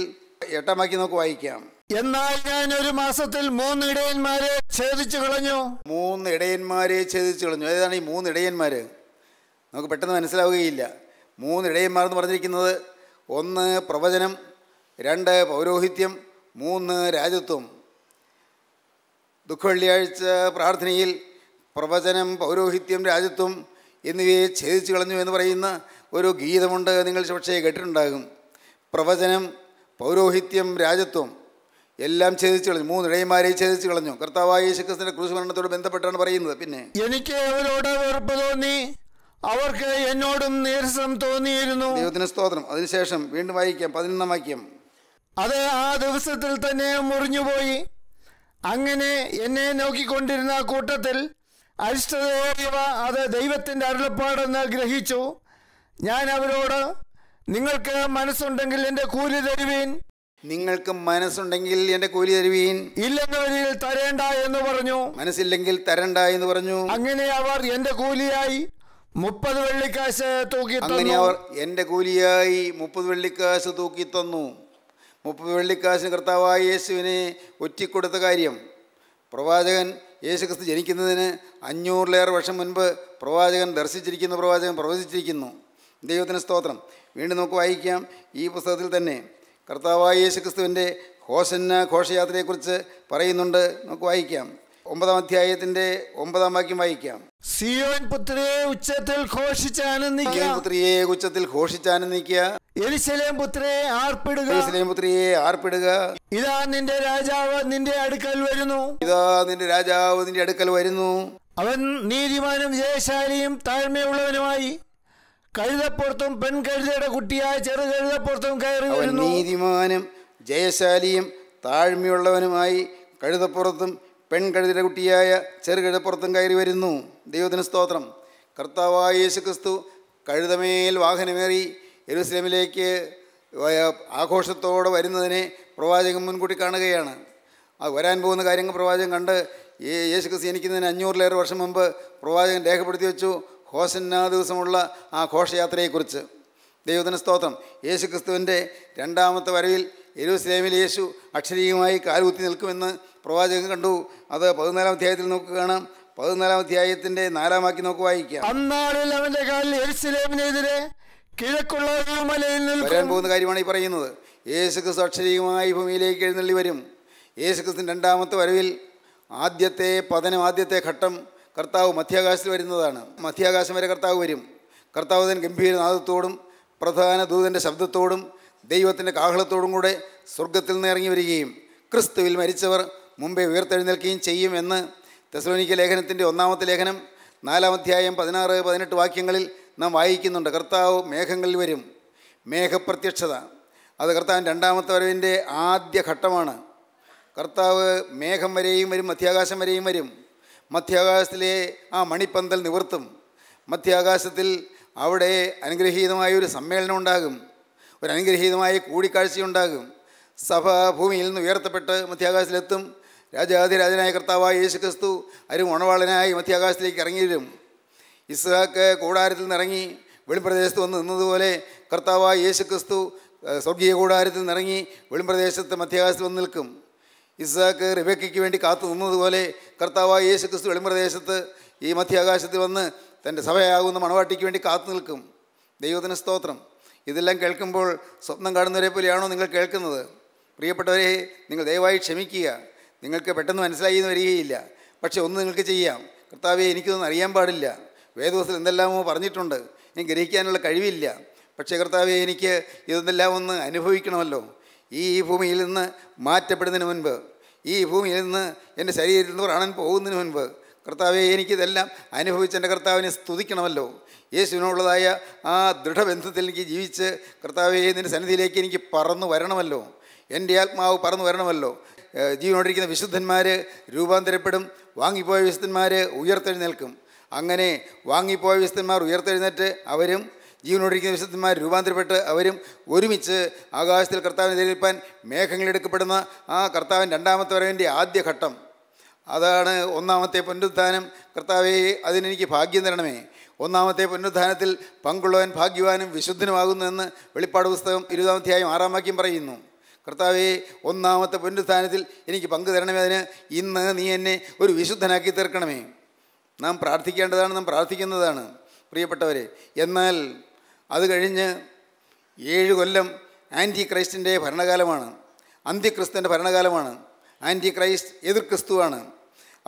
എട്ടാമാക്കി നമുക്ക് വായിക്കാം എന്നാൽ ഞാൻ ഒരു മാസത്തിൽ മൂന്ന് ഇടയന്മാരെ ഛേദിച്ചു കളഞ്ഞു മൂന്ന് ഇടയന്മാരെ ഛേദിച്ചു കളഞ്ഞു ഏതാണ് ഈ മൂന്ന് ഇടയന്മാര് നമുക്ക് പെട്ടെന്ന് മനസ്സിലാവുകയില്ല മൂന്ന് ഇടയന്മാർ എന്ന് പറഞ്ഞിരിക്കുന്നത് ഒന്ന് പ്രവചനം രണ്ട് പൗരോഹിത്യം മൂന്ന് രാജ്യത്വം ദുഃഖവെള്ളിയാഴ്ച പ്രാർത്ഥനയിൽ പ്രവചനം പൗരോഹിത്യം രാജ്യത്വം എന്നിവയെ ഛേദിച്ചു കളഞ്ഞു എന്ന് പറയുന്ന ഒരു ഗീതമുണ്ട് നിങ്ങൾ പക്ഷേ കേട്ടിട്ടുണ്ടാകും പ്രവചനം പൗരോഹിത്യം രാജ്യത്വം എല്ലാം ഛേദിച്ചു കളഞ്ഞു മൂന്ന് ഇടയന്മാരെയും ഛേദിച്ചു കളഞ്ഞു കർത്താവായ യേശുക്രിസ്തുവിന്റെ ക്രൂശ് മരണത്തോട് ബന്ധപ്പെട്ടാണ് പറയുന്നത് പിന്നെ എനിക്ക് അവരോട് വെറുപ്പ് തോന്നി അവർക്ക് എന്നോടും നീരസം തോന്നിയിരുന്നു ദൈവത്തിന് സ്തോത്രം അതിനുശേഷം വീണ്ടും വായിക്കാം പതിനൊന്നാം വാക്യം അത് ആ ദിവസത്തിൽ തന്നെ മുറിഞ്ഞുപോയി അങ്ങനെ എന്നെ നോക്കിക്കൊണ്ടിരുന്ന കൂട്ടത്തിൽ അരിഷ്ടതയോറിയവ അത് ദൈവത്തിൻ്റെ അരുളപ്പാടെന്ന് ഗ്രഹിച്ചു ഞാൻ അവരോട് നിങ്ങൾക്ക് മനസ്സുണ്ടെങ്കിൽ എൻ്റെ കൂലി തരുവീൻ നിങ്ങൾക്ക് മനസ്സുണ്ടെങ്കിൽ എന്റെ കൂലി തരുവീൻ ഇല്ലെന്ന് വരിയിൽ തരേണ്ട എന്ന് പറഞ്ഞു മനസ്സില്ലെങ്കിൽ തരണ്ട എന്ന് പറഞ്ഞു അങ്ങനെ അവർ എന്റെ കൂലിയായി മുപ്പത് വെള്ളിക്കാശ് തൂക്കി അങ്ങനെ അവർ എന്റെ കൂലിയായി മുപ്പത് വെള്ളിക്കാശ് തൂക്കി തന്നു മുപ്പത് വെള്ളിക്കാശിന് കർത്താവായ യേശുവിനെ ഒറ്റിക്കൊടുത്ത കാര്യം പ്രവാചകൻ യേശുക്രിസ്തു ജനിക്കുന്നതിന് അഞ്ഞൂറിലേറെ വർഷം മുൻപ് പ്രവാചകൻ ദർശിച്ചിരിക്കുന്ന പ്രവാചകൻ പ്രവചിച്ചിരിക്കുന്നു ദൈവത്തിന് സ്തോത്രം വീണ്ടും നമുക്ക് വായിക്കാം ഈ പുസ്തകത്തിൽ തന്നെ കർത്താവായ യേശുക്രിസ്തുവിൻ്റെ ഹോസന്ന ഘോഷയാത്രയെക്കുറിച്ച് പറയുന്നുണ്ട് നമുക്ക് വായിക്കാം ഒമ്പതാം അധ്യായത്തിന്റെ ഒമ്പതാം വാക്യം വായിക്കാം സിയോൻ പുത്രിയെ ഉച്ചത്തിൽ ഘോഷിച്ചാനന്ദിക്കുക പുത്രിയെ ഉച്ചത്തിൽ ഘോഷിച്ചാനന്ദിക്കുക എരിശലേം പുത്രിയെ ആർപ്പിടുക എരിശലേം പുത്രിയെ ആർപ്പിടുക ഇതാ നിന്റെ രാജാവ് നിന്റെ അടുക്കൽ വരുന്നു ഇതാ നിന്റെ രാജാവ് നിന്റെ അടുക്കൽ വരുന്നു അവൻ നീതിമാനും ജയശാലിയും താഴ്മയുള്ളവനുമായി കഴുതപ്പുറത്തും പെൺകഴുതയുടെ കുട്ടിയായ ചെറു കഴുതപ്പുറത്തും കയറി വരുന്നു നീതിമാനും ജയശാലിയും താഴ്മയുള്ളവനുമായി കഴുതപ്പുറത്തും പെൺകഴുതയുടെ കുട്ടിയായ ചെറു കഴുതപ്പുറത്തും കയറി വരുന്നു ദൈവത്തിന് സ്തോത്രം കർത്താവായ യേശു ക്രിസ്തു കഴുതമേൽ വാഹനമേറി എരുസലേമിലേക്ക് ആഘോഷത്തോടെ വരുന്നതിനെ പ്രവാചകൻ മുൻകൂട്ടി കാണുകയാണ് വരാൻ പോകുന്ന കാര്യങ്ങൾ പ്രവാചകൻ കണ്ട് യേശു ക്രിസ്തു ജനിക്കുന്നതിന് അഞ്ഞൂറിലേറെ വർഷം മുമ്പ് പ്രവാചകൻ രേഖപ്പെടുത്തി വെച്ചു ഹോസന്ന ദിവസമുള്ള ആ ഘോഷയാത്രയെക്കുറിച്ച് ദൈവത്തിന് സ്തോത്രം യേശു ക്രിസ്തുവിൻ്റെ രണ്ടാമത്തെ വരവിൽ യെരൂസലേമിൽ യേശു അക്ഷരീയമായി കാലുകുത്തി നിൽക്കുമെന്ന് പ്രവാചകൻ കണ്ടു അത് പതിനാലാം അധ്യായത്തിൽ നമുക്ക് കാണാം പതിനാലാം അധ്യായത്തിൻ്റെ നാലാം വാക്യം വായിക്കാം അന്നാളിൽ അവന്റെ കാലിൽ കിഴക്കുള്ള വരാൻ പോകുന്ന കാര്യമാണ് ഈ പറയുന്നത് യേശു ക്രിസ്തു അക്ഷരീയമായി ഭൂമിയിലേക്ക് എഴുന്നള്ളി വരും യേശു ക്രിസ്തു രണ്ടാമത്തെ വരവിൽ ആദ്യത്തെ പതനം ആദ്യത്തെ ഘട്ടം കർത്താവ് മധ്യാകാശത്ത് വരുന്നതാണ് മധ്യാകാശം വരെ കർത്താവ് വരും കർത്താവ് തൻ നാദത്തോടും പ്രധാന ദൂതൻ്റെ ശബ്ദത്തോടും ദൈവത്തിൻ്റെ കാഹളത്തോടും കൂടെ സ്വർഗത്തിൽ നിന്ന് ഇറങ്ങി വരികയും ക്രിസ്തുവിൽ മരിച്ചവർ മുമ്പേ ഉയർത്തെഴുന്നേൽക്കുകയും ചെയ്യുമെന്ന് തെസ്ലോനിക്ക ലേഖനത്തിൻ്റെ ഒന്നാമത്തെ ലേഖനം നാലാം അധ്യായം പതിനാറ് പതിനെട്ട് വാക്യങ്ങളിൽ നാം വായിക്കുന്നുണ്ട് കർത്താവ് മേഘങ്ങളിൽ വരും മേഘപ്രത്യക്ഷത അത് കർത്താവിൻ്റെ രണ്ടാമത്തെ വരവിൻ്റെ ആദ്യ ഘട്ടമാണ് കർത്താവ് മേഘം വരെയും വരും മധ്യാകാശം വരെയും വരും മധ്യാകാശത്തിലെ ആ മണിപ്പന്തൽ നിവർത്തും മധ്യാകാശത്തിൽ അവിടെ അനുഗ്രഹീതമായ ഒരു സമ്മേളനം ഉണ്ടാകും ഒരു അനുഗ്രഹീതമായ കൂടിക്കാഴ്ചയുണ്ടാകും സഭ ഭൂമിയിൽ നിന്ന് ഉയർത്തപ്പെട്ട് മധ്യാകാശത്തിലെത്തും രാജാധിരാജനായ കർത്താവായ യേശു ക്രിസ്തു അരും ഉണവാളനായി മധ്യാകാശത്തിലേക്ക് ഇറങ്ങിവരും ഇസ്ഹാക്ക് കൂടാരത്തിൽ നിന്നിറങ്ങി വെളിപ്രദേശത്ത് വന്ന് നിന്നതുപോലെ കർത്താവായ യേശു ക്രിസ്തു സ്വർഗീയ കൂടാരത്തിൽ നിന്നിറങ്ങി വെളിപ്രദേശത്ത് മധ്യാകാശത്ത് വന്ന് നിൽക്കും ഇസാക്ക് റിബക്കയ്ക്ക് വേണ്ടി കാത്തു നിന്നതുപോലെ കർത്താവായ യേശു ക്രിസ്തു വെളിമ്പ്രദേശത്ത് ഈ മധ്യാകാശത്ത് വന്ന് തൻ്റെ സഭയാകുന്ന മണവാട്ടിക്ക് വേണ്ടി കാത്തു നിൽക്കും ദൈവത്തിന് സ്തോത്രം ഇതെല്ലാം കേൾക്കുമ്പോൾ സ്വപ്നം കാണുന്നവരെ പോലെയാണോ നിങ്ങൾ കേൾക്കുന്നത് പ്രിയപ്പെട്ടവരെ നിങ്ങൾ ദയവായി ക്ഷമിക്കുക നിങ്ങൾക്ക് പെട്ടെന്ന് മനസ്സിലായി എന്ന് വരികയില്ല പക്ഷേ ഒന്ന് നിങ്ങൾക്ക് ചെയ്യാം കർത്താവെ എനിക്കൊന്നും അറിയാൻ പാടില്ല വേദവസത്തിൽ എന്തെല്ലാമോ പറഞ്ഞിട്ടുണ്ട് ഞാൻ ഗ്രഹിക്കാനുള്ള കഴിവില്ല പക്ഷേ കർത്താവെ എനിക്ക് ഇതെന്തെല്ലാം ഒന്ന് അനുഭവിക്കണമല്ലോ ഈ ഭൂമിയിൽ നിന്ന് മാറ്റപ്പെടുന്നതിന് മുൻപ് ഈ ഭൂമിയിൽ നിന്ന് എൻ്റെ ശരീരത്തിൽ നിന്ന് പ്രാണൻ പോകുന്നതിന് മുൻപ് കർത്താവെ എനിക്കിതെല്ലാം അനുഭവിച്ച് എൻ്റെ കർത്താവിനെ സ്തുതിക്കണമല്ലോ യേശുവിനോടുള്ളതായ ആ ദൃഢബന്ധത്തിൽ എനിക്ക് ജീവിച്ച് കർത്താവെ നിൻ്റെ സന്നിധിയിലേക്ക് എനിക്ക് പറന്നു വരണമല്ലോ എൻ്റെ ആത്മാവ് പറന്നു വരണമല്ലോ ജീവനോടിരിക്കുന്ന വിശുദ്ധന്മാർ രൂപാന്തരപ്പെടും വാങ്ങിപ്പോയ വിശുദ്ധന്മാർ ഉയർത്തെഴുന്നേൽക്കും അങ്ങനെ വാങ്ങിപ്പോയ വിശുദ്ധന്മാർ ഉയർത്തെഴുന്നേറ്റ് അവരും ജീവനോടിക്കുന്ന വിശുദ്ധന്മാർ രൂപാന്തരപ്പെട്ട് അവരും ഒരുമിച്ച് ആകാശത്തിൽ കർത്താവിനെ എതിരേൽപ്പാൻ മേഘങ്ങളെടുക്കപ്പെടുന്ന ആ കർത്താവിൻ രണ്ടാമത്തെ വരവിൻ്റെ ആദ്യഘട്ടം അതാണ് ഒന്നാമത്തെ പുനരുദ്ധാനം കർത്താവെ അതിനെനിക്ക് ഭാഗ്യം തരണമേ ഒന്നാമത്തെ പുനരുദ്ധാനത്തിൽ പങ്കുള്ളവൻ ഭാഗ്യവാനും വിശുദ്ധനുമാകുന്നു എന്ന് വെളിപ്പാട് പുസ്തകം ഇരുപതാം അധ്യായം ആറാം വാക്യം പറയുന്നു കർത്താവെ ഒന്നാമത്തെ പുനരുദ്ധാനത്തിൽ എനിക്ക് പങ്ക് തരണമേ അതിന് ഇന്ന് നീ എന്നെ ഒരു വിശുദ്ധനാക്കി തീർക്കണമേ നാം പ്രാർത്ഥിക്കേണ്ടതാണ് നാം പ്രാർത്ഥിക്കുന്നതാണ് പ്രിയപ്പെട്ടവരെ എന്നാൽ അത് കഴിഞ്ഞ് ഏഴ് കൊല്ലം ആൻറ്റി ക്രൈസ്റ്റിൻ്റെ ഭരണകാലമാണ് അന്ത്യക്രിസ്തുവിൻ്റെ ഭരണകാലമാണ് ആൻറ്റി ക്രൈസ്റ്റ് എതിർ ക്രിസ്തുവാണ്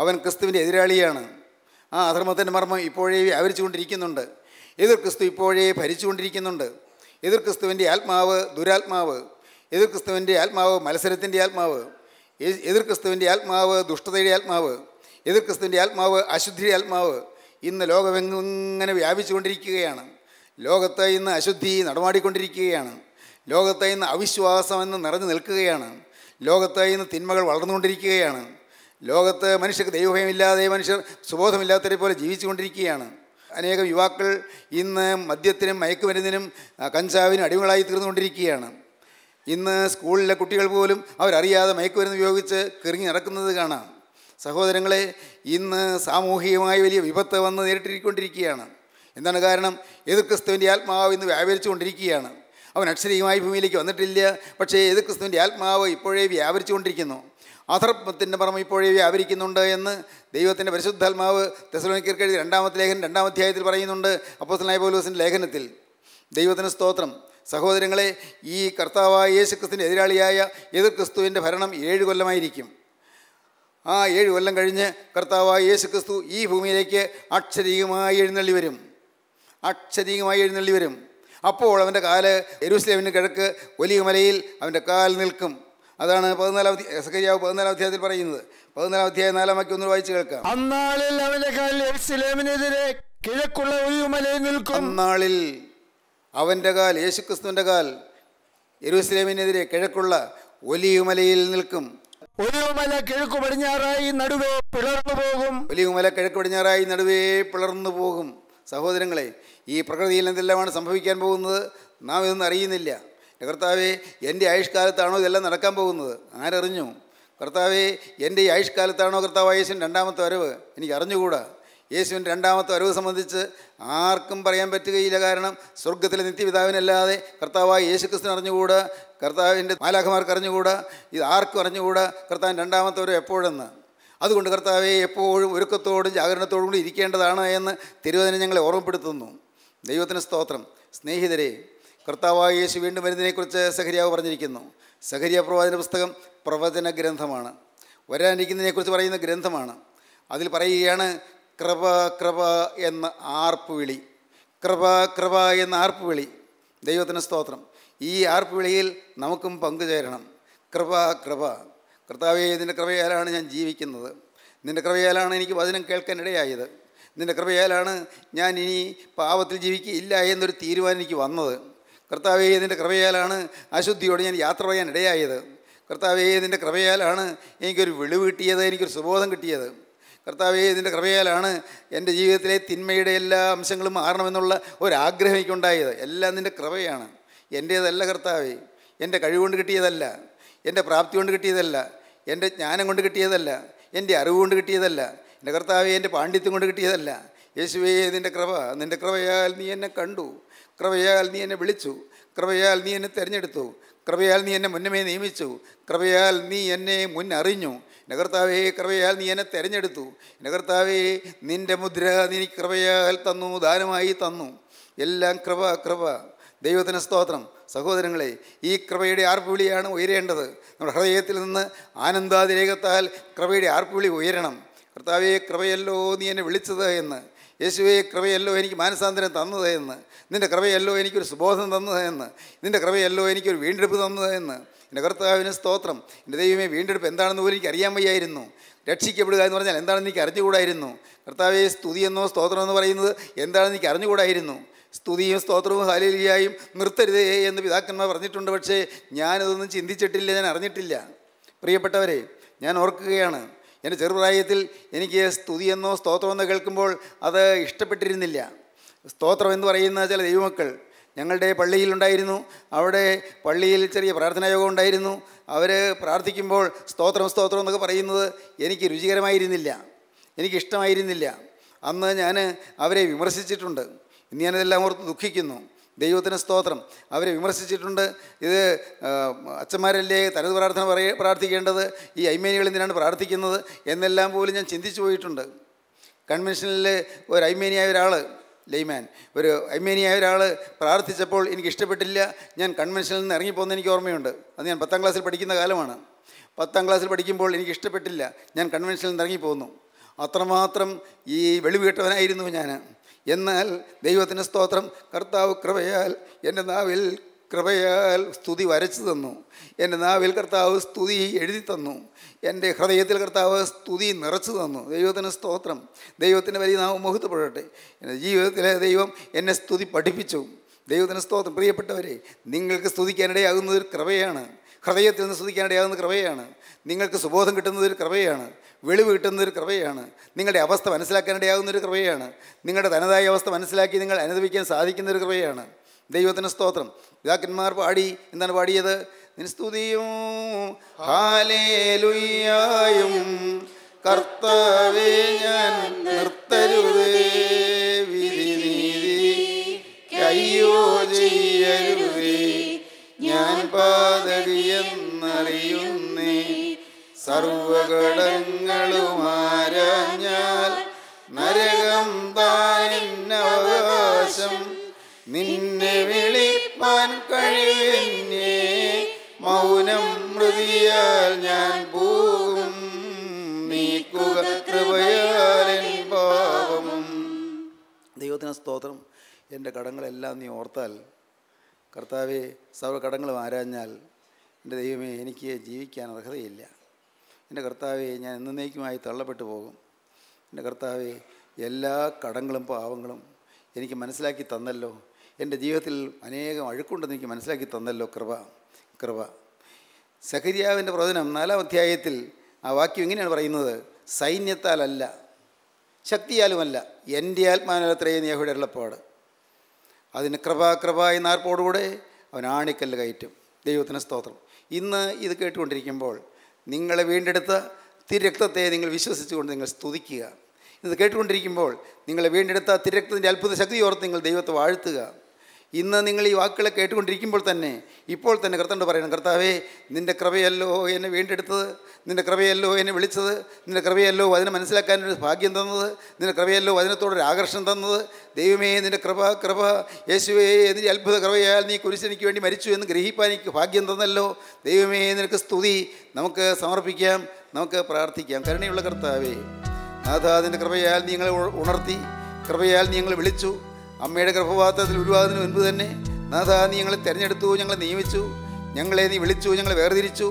അവൻ ക്രിസ്തുവിൻ്റെ എതിരാളിയാണ് ആ അധർമ്മത്തിൻ്റെ മർമ്മം ഇപ്പോഴേ ആവരിച്ചുകൊണ്ടിരിക്കുന്നുണ്ട് എതിർ ക്രിസ്തു ഇപ്പോഴേ ഭരിച്ചുകൊണ്ടിരിക്കുന്നുണ്ട് എതിർ ക്രിസ്തുവിൻ്റെ ആത്മാവ് ദുരാത്മാവ് എതിർ ക്രിസ്തുവിൻ്റെ ആത്മാവ് മത്സരത്തിൻ്റെ ആത്മാവ് എതിർ ക്രിസ്തുവിൻ്റെ ആത്മാവ് ദുഷ്ടതയുടെ ആത്മാവ് എതിർ ക്രിസ്തുവിൻ്റെ ആത്മാവ് അശുദ്ധിയുടെ ആത്മാവ് ഇന്ന് ലോകമെങ്ങനെ വ്യാപിച്ചുകൊണ്ടിരിക്കുകയാണ് ലോകത്ത് ഇന്ന് അശുദ്ധി നടമാടിക്കൊണ്ടിരിക്കുകയാണ് ലോകത്ത് ഇന്ന് അവിശ്വാസം എന്ന് നിറഞ്ഞു നിൽക്കുകയാണ് ലോകത്ത് ഇന്ന് തിന്മകൾ വളർന്നുകൊണ്ടിരിക്കുകയാണ് ലോകത്ത് മനുഷ്യർക്ക് ദൈവഭയമില്ലാതെ മനുഷ്യർ സുബോധമില്ലാത്തവരെ പോലെ ജീവിച്ചുകൊണ്ടിരിക്കുകയാണ് അനേകം യുവാക്കൾ ഇന്ന് മദ്യത്തിനും മയക്കുമരുന്നിനും കഞ്ചാവിനും അടിമകളായി തീർന്നുകൊണ്ടിരിക്കുകയാണ് ഇന്ന് സ്കൂളിലെ കുട്ടികൾ പോലും അവരറിയാതെ മയക്കുമരുന്ന് ഉപയോഗിച്ച് കിറങ്ങി നടക്കുന്നത് കാണാം സഹോദരങ്ങളെ ഇന്ന് സാമൂഹികമായി വലിയ വിപത്ത് വന്ന് നേരിട്ടിരിക്കൊണ്ടിരിക്കുകയാണ് എന്താണ് കാരണം ഏത് ക്രിസ്തുവിൻ്റെ ആത്മാവ് ഇന്ന് വ്യാപരിച്ചു കൊണ്ടിരിക്കുകയാണ് അവൻ അക്ഷരീയമായി ഭൂമിയിലേക്ക് വന്നിട്ടില്ല പക്ഷേ ഏത് ക്രിസ്തുവിൻ്റെ ആത്മാവ് ഇപ്പോഴേ വ്യാപരിച്ചു കൊണ്ടിരിക്കുന്നു അധർമ്മത്തിൻ്റെ പുറമെ ഇപ്പോഴേ വ്യാപരിക്കുന്നുണ്ട് എന്ന് ദൈവത്തിൻ്റെ പരിശുദ്ധാത്മാവ് തെസലോനിക്കർക്ക് എഴുതി രണ്ടാമത്തെ ലേഖനം രണ്ടാം അധ്യായത്തിൽ പറയുന്നുണ്ട് അപ്പോസ്തലനായ പോലീസിൻ്റെ ലേഖനത്തിൽ ദൈവത്തിന് സ്തോത്രം സഹോദരങ്ങളെ ഈ കർത്താവായ യേശു ക്രിസ്തുവിൻ്റെ എതിരാളിയായ എതിർ ക്രിസ്തുവിൻ്റെ ഭരണം ഏഴ് കൊല്ലമായിരിക്കും ആ ഏഴ് കൊല്ലം കഴിഞ്ഞ് കർത്താവായ യേശു ക്രിസ്തു ഈ ഭൂമിയിലേക്ക് അക്ഷരീയമായി എഴുന്നള്ളി വരും അക്ഷരീകമായി എഴുന്നള്ളി വരും അപ്പോൾ അവൻ്റെ കാല് എരുസ്ലേമിന് കിഴക്ക് വലിയ മലയിൽ അവൻ്റെ കാൽ നിൽക്കും അതാണ് പതിനാലാം സഖരിയാവ് പതിനാലാം അധ്യായത്തിൽ പറയുന്നത് പതിനാലാം അധ്യായം നാലാം വാക്യം ഒന്ന് വായിച്ചു കേൾക്കാം അന്നാളിൽ അവന്റെ കാൽ കിഴക്കുള്ള ഒഴിവുമലയിൽ നിൽക്കും അന്നാളിൽ അവൻ്റെ കാൽ യേശുക്രിസ്തുവിൻ്റെ കാൽ യരുസലേമിനെതിരെ കിഴക്കുള്ള ഒലിയുമലയിൽ നിൽക്കും ഒലിയുമല കിഴക്ക് പടിഞ്ഞാറായി നടുവേ പിളർന്നു പോകും ഒലിയുമല കിഴക്ക് പടിഞ്ഞാറായി നടുവേ പിളർന്നു പോകും സഹോദരങ്ങളെ ഈ പ്രകൃതിയിൽ എന്തെല്ലാമാണ് സംഭവിക്കാൻ പോകുന്നത് നാം ഇതൊന്നും അറിയുന്നില്ല കർത്താവെ എൻ്റെ ആയുഷ്കാലത്താണോ ഇതെല്ലാം നടക്കാൻ പോകുന്നത് ആരറിഞ്ഞു കർത്താവെ എൻ്റെ ഈ ആയുഷ്കാലത്താണോ കർത്താവ് യേശുവിൻ രണ്ടാമത്തെ വരവ് എനിക്ക് അറിഞ്ഞുകൂടാ യേശുവിൻ്റെ രണ്ടാമത്തെ വരവ് സംബന്ധിച്ച് ആർക്കും പറയാൻ പറ്റുകയില്ല കാരണം സ്വർഗത്തിലെ നിത്യപിതാവിനല്ലാതെ കർത്താവായ യേശുക്രിസ്തു അറിഞ്ഞുകൂടാ കർത്താവിൻ്റെ മാലാഖമാർക്ക് അറിഞ്ഞുകൂടാ ഇത് ആർക്കും അറിഞ്ഞുകൂടാ കർത്താവിൻ്റെ രണ്ടാമത്തെ വരവ് എപ്പോഴെന്ന് അതുകൊണ്ട് കർത്താവെ എപ്പോഴും ഒരുക്കത്തോടും ജാഗരണത്തോടും കൂടി ഇരിക്കേണ്ടതാണ് എന്ന് തിരുവേദന ഞങ്ങളെ ഓർമ്മപ്പെടുത്തുന്നു ദൈവത്തിന് സ്തോത്രം സ്നേഹിതരെ കർത്താവായ യേശു വീണ്ടും വരുന്നതിനെക്കുറിച്ച് സഹരിയാവ് പറഞ്ഞിരിക്കുന്നു സഹരിയ പ്രവാചന പുസ്തകം പ്രവചന ഗ്രന്ഥമാണ് വരാനിരിക്കുന്നതിനെക്കുറിച്ച് പറയുന്ന ഗ്രന്ഥമാണ് അതിൽ പറയുകയാണ് കൃപ കൃപ എന്ന ആർപ്പുവിളി കൃപ കൃപ എന്ന ആർപ്പുവിളി ദൈവത്തിന് സ്തോത്രം ഈ ആർപ്പുവിളിയിൽ നമുക്കും പങ്കുചേരണം കൃപ കൃപ കർത്താവെ നിൻ്റെ കൃപയാലാണ് ഞാൻ ജീവിക്കുന്നത് നിൻ്റെ കൃപയാലാണ് എനിക്ക് വചനം ഇടയായത് നിൻ്റെ കൃപയാലാണ് ഞാൻ ഇനി പാപത്തിൽ ജീവിക്കില്ല എന്നൊരു തീരുമാനം എനിക്ക് വന്നത് കർത്താവെ നിൻ്റെ കൃപയാലാണ് അശുദ്ധിയോട് ഞാൻ യാത്ര പറയാൻ ഇടയായത് കർത്താവെ നിൻ്റെ കൃപയാലാണ് എനിക്കൊരു വെളിവ് കിട്ടിയത് എനിക്കൊരു സുബോധം കിട്ടിയത് കർത്താവെ ഇതിൻ്റെ കൃപയാലാണ് എൻ്റെ ജീവിതത്തിലെ തിന്മയുടെ എല്ലാ അംശങ്ങളും മാറണമെന്നുള്ള ഒരാഗ്രഹം എനിക്കുണ്ടായത് എല്ലാം നിൻ്റെ കൃപയാണ് എൻ്റേതല്ല കർത്താവെ എൻ്റെ കഴിവുകൊണ്ട് കിട്ടിയതല്ല എൻ്റെ പ്രാപ്തി കൊണ്ട് കിട്ടിയതല്ല എൻ്റെ ജ്ഞാനം കൊണ്ട് കിട്ടിയതല്ല എൻ്റെ അറിവ് കൊണ്ട് കിട്ടിയതല്ല എൻ്റെ കർത്താവെ എൻ്റെ പാണ്ഡിത്യം കൊണ്ട് കിട്ടിയതല്ല യേശുവേ നിൻ്റെ കൃപ നിൻ്റെ കൃപയാൽ നീ എന്നെ കണ്ടു കൃപയാൽ നീ എന്നെ വിളിച്ചു കൃപയാൽ നീ എന്നെ തിരഞ്ഞെടുത്തു കൃപയാൽ നീ എന്നെ മുന്നമേ നിയമിച്ചു കൃപയാൽ നീ എന്നെ മുൻ അറിഞ്ഞു നഗർത്താവേ കൃപയാൽ നീ എന്നെ തിരഞ്ഞെടുത്തു നഗർത്താവേ നിൻ്റെ മുദ്ര നീ കൃപയാൽ തന്നു ദാനമായി തന്നു എല്ലാം കൃപ കൃപ ദൈവത്തിന് സ്തോത്രം സഹോദരങ്ങളെ ഈ കൃപയുടെ ആർപ്പുവിളിയാണ് ഉയരേണ്ടത് നമ്മുടെ ഹൃദയത്തിൽ നിന്ന് ആനന്ദാതിരേഖത്താൽ കൃപയുടെ ആർപ്പുവിളി ഉയരണം കർത്താവെ കൃപയല്ലോ നീ എന്നെ വിളിച്ചത് എന്ന് യേശുവേ കൃപയല്ലോ എനിക്ക് മാനസാന്തരം തന്നത് എന്ന് നിൻ്റെ കൃപയല്ലോ എനിക്കൊരു സുബോധം തന്നത് എന്ന് നിൻ്റെ കൃപയല്ലോ എനിക്കൊരു വീണ്ടെടുപ്പ് തന്നത് എന്ന് എൻ്റെ കർത്താവിന് സ്തോത്രം എൻ്റെ ദൈവമേ വീണ്ടെടുപ്പ് എന്താണെന്ന് പോലും എനിക്ക് അറിയാൻ വയ്യായിരുന്നു രക്ഷിക്കപ്പെടുക എന്ന് പറഞ്ഞാൽ എന്താണെന്ന് എനിക്ക് അറിഞ്ഞുകൂടായിരുന്നു കർത്താവെ സ്തുതി എന്നോ സ്തോത്രം പറയുന്നത് എന്താണെന്ന് എനിക്ക് അറിഞ്ഞുകൂടായിരുന്നു സ്തുതിയും സ്തോത്രവും ഹാലിലിയായും നിർത്തരുതേ എന്ന് പിതാക്കന്മാർ പറഞ്ഞിട്ടുണ്ട് പക്ഷേ ഞാനതൊന്നും ചിന്തിച്ചിട്ടില്ല ഞാൻ അറിഞ്ഞിട്ടില്ല പ്രിയപ്പെട്ടവരെ ഞാൻ ഓർക്കുകയാണ് എൻ്റെ ചെറുപ്രായത്തിൽ എനിക്ക് സ്തുതിയെന്നോ സ്തോത്രമെന്നോ കേൾക്കുമ്പോൾ അത് ഇഷ്ടപ്പെട്ടിരുന്നില്ല സ്തോത്രം എന്ന് പറയുന്ന ചില ദൈവമക്കൾ ഞങ്ങളുടെ പള്ളിയിലുണ്ടായിരുന്നു അവിടെ പള്ളിയിൽ ചെറിയ പ്രാർത്ഥനാ യോഗം ഉണ്ടായിരുന്നു അവർ പ്രാർത്ഥിക്കുമ്പോൾ സ്തോത്രം സ്തോത്രം എന്നൊക്കെ പറയുന്നത് എനിക്ക് രുചികരമായിരുന്നില്ല എനിക്കിഷ്ടമായിരുന്നില്ല അന്ന് ഞാൻ അവരെ വിമർശിച്ചിട്ടുണ്ട് ഇന്ന് ഞാനിതെല്ലാം ഓർത്ത് ദുഃഖിക്കുന്നു ദൈവത്തിൻ്റെ സ്തോത്രം അവരെ വിമർശിച്ചിട്ടുണ്ട് ഇത് അച്ഛന്മാരല്ലേ തനത് പ്രാർത്ഥന പറയ പ്രാർത്ഥിക്കേണ്ടത് ഈ അയ്മേനികൾ എന്തിനാണ് പ്രാർത്ഥിക്കുന്നത് എന്നെല്ലാം പോലും ഞാൻ ചിന്തിച്ചു പോയിട്ടുണ്ട് കൺവെൻഷനിൽ ഒരു അയ്മേനിയായ ഒരാൾ ലൈമാൻ ഒരു അയ്മേനിയായ ഒരാൾ പ്രാർത്ഥിച്ചപ്പോൾ എനിക്ക് ഇഷ്ടപ്പെട്ടില്ല ഞാൻ കൺവെൻഷനിൽ നിന്ന് ഇറങ്ങിപ്പോകുന്ന എനിക്ക് ഓർമ്മയുണ്ട് അത് ഞാൻ പത്താം ക്ലാസ്സിൽ പഠിക്കുന്ന കാലമാണ് പത്താം ക്ലാസ്സിൽ പഠിക്കുമ്പോൾ എനിക്ക് ഇഷ്ടപ്പെട്ടില്ല ഞാൻ കൺവെൻഷനിൽ നിന്ന് ഇറങ്ങിപ്പോകുന്നു അത്രമാത്രം ഈ വെളിവ് കെട്ടവനായിരുന്നു ഞാൻ എന്നാൽ ദൈവത്തിന് സ്തോത്രം കർത്താവ് കൃപയാൽ എൻ്റെ നാവിൽ കൃപയാൽ സ്തുതി വരച്ചു തന്നു എൻ്റെ നാവിൽ കർത്താവ് സ്തുതി എഴുതി തന്നു എൻ്റെ ഹൃദയത്തിൽ കർത്താവ് സ്തുതി നിറച്ചു തന്നു ദൈവത്തിന് സ്തോത്രം ദൈവത്തിൻ്റെ വലിയ നാവ് മുഹത്തപ്പെടട്ടെ എൻ്റെ ജീവിതത്തിലെ ദൈവം എന്നെ സ്തുതി പഠിപ്പിച്ചു ദൈവത്തിന് സ്തോത്രം പ്രിയപ്പെട്ടവരെ നിങ്ങൾക്ക് സ്തുതിക്കാനിടയാകുന്നത് ഒരു കൃപയാണ് ഹൃദയത്തിൽ നിന്ന് ശ്രദ്ധിക്കാനിടയാകുന്ന കൃപയാണ് നിങ്ങൾക്ക് സുബോധം കിട്ടുന്നതൊരു കൃപയാണ് വെളിവ് കിട്ടുന്നതൊരു കൃപയാണ് നിങ്ങളുടെ അവസ്ഥ മനസ്സിലാക്കാനിടയാകുന്നൊരു കൃപയാണ് നിങ്ങളുടെ തനതായ അവസ്ഥ മനസ്സിലാക്കി നിങ്ങൾ അനുഭവിക്കാൻ സാധിക്കുന്നൊരു കൃപയാണ് ദൈവത്തിന് സ്തോത്രം പിതാക്കന്മാർ പാടി എന്താണ് പാടിയത് നിസ്തുതിയും കർത്താവേ ഞാൻ ചെയ്യരുത് പാതകിയെന്നറിയുന്നേ സർവഘടങ്ങളും ആരാഞ്ഞാൽ നരകം താരിന്നവകാശം നിന്നെ വിളിപ്പാൻ കഴിയുന്നേ മൗനം മൃതിയാൽ ഞാൻ പോകും നീക്കുക കൃപയാലിൻ പാവം ദൈവത്തിന് സ്തോത്രം എൻ്റെ കടങ്ങളെല്ലാം നീ ഓർത്താൽ കർത്താവെ സർവ്വകടങ്ങളും ആരാഞ്ഞാൽ എൻ്റെ ദൈവമേ എനിക്ക് ജീവിക്കാൻ അർഹതയില്ല എൻ്റെ കർത്താവെ ഞാൻ എന്നേക്കുമായി തള്ളപ്പെട്ടു പോകും എൻ്റെ കർത്താവെ എല്ലാ കടങ്ങളും പാവങ്ങളും എനിക്ക് മനസ്സിലാക്കി തന്നല്ലോ എൻ്റെ ജീവിതത്തിൽ അനേകം അഴുക്കുണ്ടെന്ന് എനിക്ക് മനസ്സിലാക്കി തന്നല്ലോ കൃപ കൃപ സഹരിയാവിൻ്റെ പ്രവചനം നാലാം അധ്യായത്തിൽ ആ വാക്യം ഇങ്ങനെയാണ് പറയുന്നത് സൈന്യത്താലല്ല ശക്തിയാലുമല്ല എൻ്റെ ആത്മാനത്രയും യഹുടെ ഉള്ളപ്പാട് അതിന് കൃപാകൃപ എന്നാർപ്പോടുകൂടെ അവൻ ആണിക്കല്ല് കയറ്റും ദൈവത്തിന് സ്തോത്രം ഇന്ന് ഇത് കേട്ടുകൊണ്ടിരിക്കുമ്പോൾ നിങ്ങളെ വീണ്ടെടുത്ത തിരക്തത്തെ നിങ്ങൾ വിശ്വസിച്ചുകൊണ്ട് നിങ്ങൾ സ്തുതിക്കുക ഇത് കേട്ടുകൊണ്ടിരിക്കുമ്പോൾ നിങ്ങളെ വീണ്ടെടുത്ത തിരക്തത്തിൻ്റെ അത്ഭുത ശക്തി ഓർത്ത് നിങ്ങൾ ദൈവത്തെ വാഴ്ത്തുക ഇന്ന് നിങ്ങൾ ഈ വാക്കുകളെ കേട്ടുകൊണ്ടിരിക്കുമ്പോൾ തന്നെ ഇപ്പോൾ തന്നെ കർത്തണ്ട് പറയണം കർത്താവേ നിൻ്റെ കൃപയല്ലോ എന്നെ വീണ്ടെടുത്തത് നിൻ്റെ കൃപയല്ലോ എന്നെ വിളിച്ചത് നിൻ്റെ കൃപയല്ലോ അതിനെ മനസ്സിലാക്കാനൊരു ഭാഗ്യം തന്നത് നിൻ്റെ കൃപയല്ലോ അതിനത്തോടൊരു ആകർഷണം തന്നത് ദൈവമേ നിൻ്റെ കൃപ കൃപ യേശുവേ നിൻ്റെ അത്ഭുത കൃപയാൽ നീ കുരിശനിക്ക് വേണ്ടി മരിച്ചു എന്ന് ഗ്രഹിപ്പാൻ എനിക്ക് ഭാഗ്യം തന്നല്ലോ ദൈവമേ നിനക്ക് സ്തുതി നമുക്ക് സമർപ്പിക്കാം നമുക്ക് പ്രാർത്ഥിക്കാം കരുണയുള്ള കർത്താവേ നാഥാ നിൻ്റെ കൃപയാൽ നിങ്ങളെ ഉണർത്തി കൃപയാൽ നിങ്ങൾ വിളിച്ചു അമ്മയുടെ ഗർഭപാത്രത്തിൽ ഉരുവാതിന് മുൻപ് തന്നെ നാഥ നീ ഞങ്ങളെ തിരഞ്ഞെടുത്തു ഞങ്ങളെ നിയമിച്ചു ഞങ്ങളെ നീ വിളിച്ചു ഞങ്ങളെ വേർതിരിച്ചു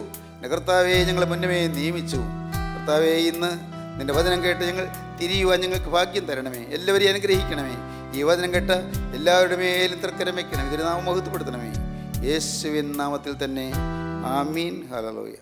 കർത്താവെ ഞങ്ങളെ മുന്നമേ നിയമിച്ചു കർത്താവേ ഇന്ന് നിന്റെ വചനം കേട്ട് ഞങ്ങൾ തിരിയുവാൻ ഞങ്ങൾക്ക് ഭാഗ്യം തരണമേ എല്ലാവരെയും അനുഗ്രഹിക്കണമേ ഈ വചനം കേട്ട് എല്ലാവരുടെ മേലും തൃക്കരം വയ്ക്കണം ഇതിന് നാമം മഹത്വപ്പെടുത്തണമേ യേശുവിൻ നാമത്തിൽ തന്നെ ആമീൻ ഹലലോയ്യ